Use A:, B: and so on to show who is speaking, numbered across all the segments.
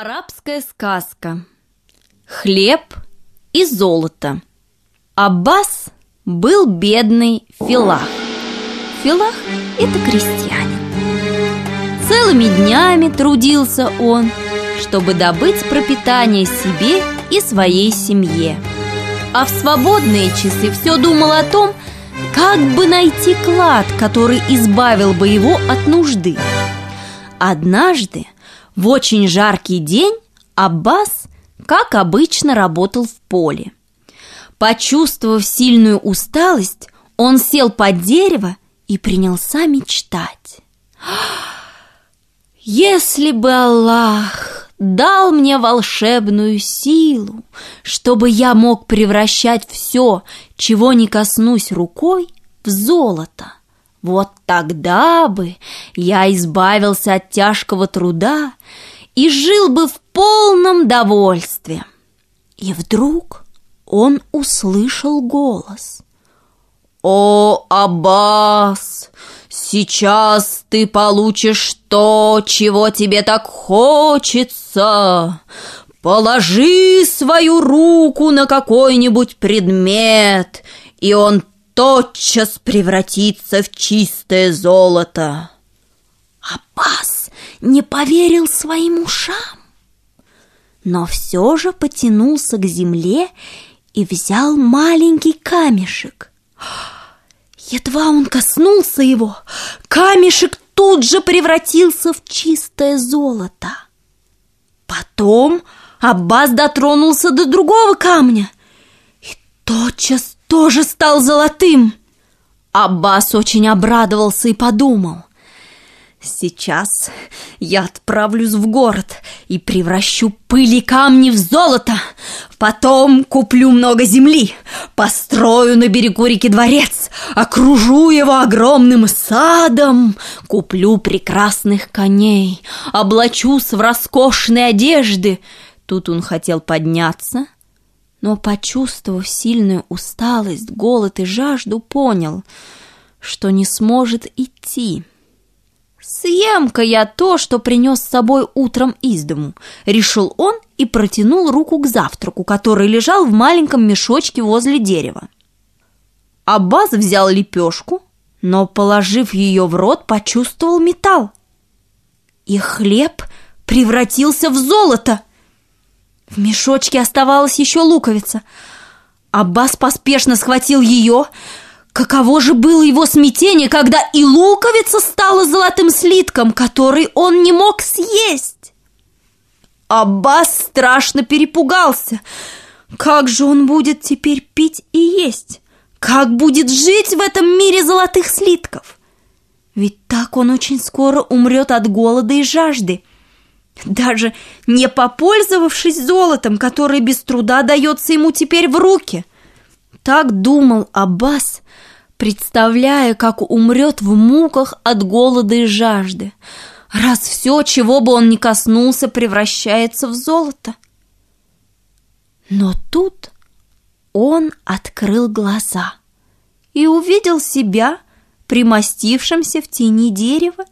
A: Арабская сказка. Хлеб и золото. Аббас был бедный филах. Филах – это крестьянин. Целыми днями трудился он, чтобы добыть пропитание себе и своей семье. А в свободные часы все думал о том, как бы найти клад, который избавил бы его от нужды. Однажды – в очень жаркий день Аббас, как обычно, работал в поле. Почувствовав сильную усталость, он сел под дерево и принялся мечтать. «Если бы Аллах дал мне волшебную силу, чтобы я мог превращать все, чего не коснусь рукой, в золото, вот тогда бы я избавился от тяжкого труда и жил бы в полном довольстве. И вдруг он услышал голос. «О, Аббас, сейчас ты получишь то, чего тебе так хочется. Положи свою руку на какой-нибудь предмет, и он тотчас превратится в чистое золото. Аббас не поверил своим ушам, но все же потянулся к земле и взял маленький камешек. Едва он коснулся его, камешек тут же превратился в чистое золото. Потом Аббас дотронулся до другого камня и тотчас тоже стал золотым. Аббас очень обрадовался и подумал – Сейчас я отправлюсь в город и превращу пыли камни в золото. Потом куплю много земли, построю на берегу реки дворец, окружу его огромным садом, куплю прекрасных коней, облачусь в роскошные одежды. Тут он хотел подняться, но, почувствовав сильную усталость, голод и жажду, понял, что не сможет идти. «Съем-ка я то, что принес с собой утром из дому», — решил он и протянул руку к завтраку, который лежал в маленьком мешочке возле дерева. Аббас взял лепешку, но, положив ее в рот, почувствовал металл. И хлеб превратился в золото. В мешочке оставалась еще луковица. Аббас поспешно схватил ее, — Каково же было его смятение, когда и луковица стала золотым слитком, который он не мог съесть. Аббас страшно перепугался. Как же он будет теперь пить и есть? Как будет жить в этом мире золотых слитков? Ведь так он очень скоро умрет от голода и жажды. Даже не попользовавшись золотом, которое без труда дается ему теперь в руки. Так думал Аббас – представляя, как умрет в муках от голода и жажды, раз все, чего бы он ни коснулся, превращается в золото. Но тут он открыл глаза и увидел себя, примостившимся в тени дерева,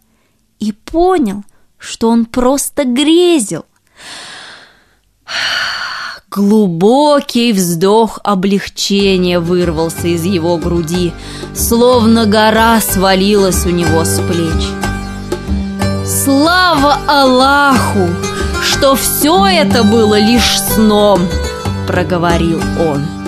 A: и понял, что он просто грезил. Глубокий вздох облегчения вырвался из его груди, словно гора свалилась у него с плеч. «Слава Аллаху, что все это было лишь сном!» – проговорил он.